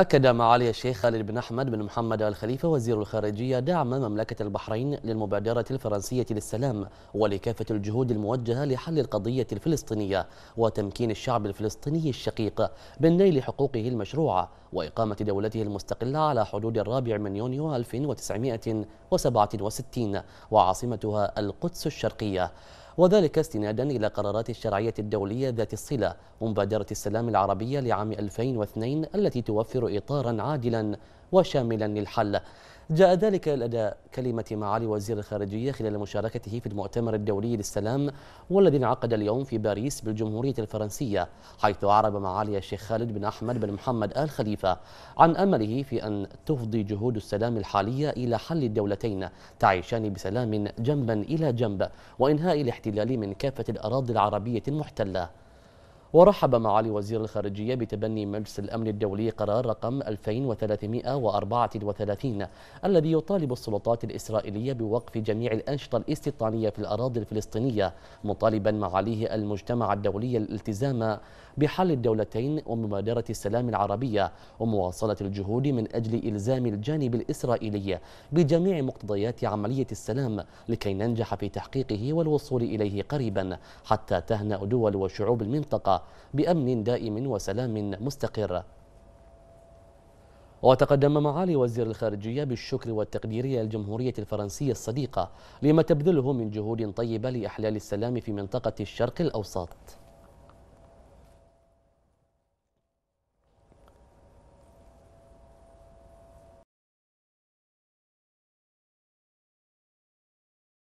أكد معالي الشيخ خالد بن أحمد بن محمد الخليفة وزير الخارجية دعم مملكة البحرين للمبادرة الفرنسية للسلام ولكافة الجهود الموجهة لحل القضية الفلسطينية وتمكين الشعب الفلسطيني الشقيق من نيل حقوقه المشروعة وإقامة دولته المستقلة على حدود الرابع من يونيو 1967 وعاصمتها القدس الشرقية وذلك استنادا إلى قرارات الشرعية الدولية ذات الصلة ومبادرة السلام العربية لعام 2002 التي توفر إطارا عادلا وشاملا للحل جاء ذلك لدى كلمة معالي وزير الخارجية خلال مشاركته في المؤتمر الدولي للسلام والذي انعقد اليوم في باريس بالجمهورية الفرنسية حيث أعرب معالي الشيخ خالد بن أحمد بن محمد آل خليفة عن أمله في أن تفضي جهود السلام الحالية إلى حل الدولتين تعيشان بسلام جنبا إلى جنب وإنهاء الاحتلال من كافة الأراضي العربية المحتلة ورحب معالي وزير الخارجية بتبني مجلس الأمن الدولي قرار رقم 2334 الذي يطالب السلطات الإسرائيلية بوقف جميع الأنشطة الاستيطانية في الأراضي الفلسطينية مطالبا معاليه المجتمع الدولي الالتزام بحل الدولتين ومبادرة السلام العربية ومواصلة الجهود من أجل إلزام الجانب الإسرائيلي بجميع مقتضيات عملية السلام لكي ننجح في تحقيقه والوصول إليه قريبا حتى تهنأ دول وشعوب المنطقة بأمن دائم وسلام مستقر وتقدم معالي وزير الخارجية بالشكر والتقدير للجمهورية الفرنسية الصديقة لما تبذله من جهود طيبة لإحلال السلام في منطقة الشرق الأوسط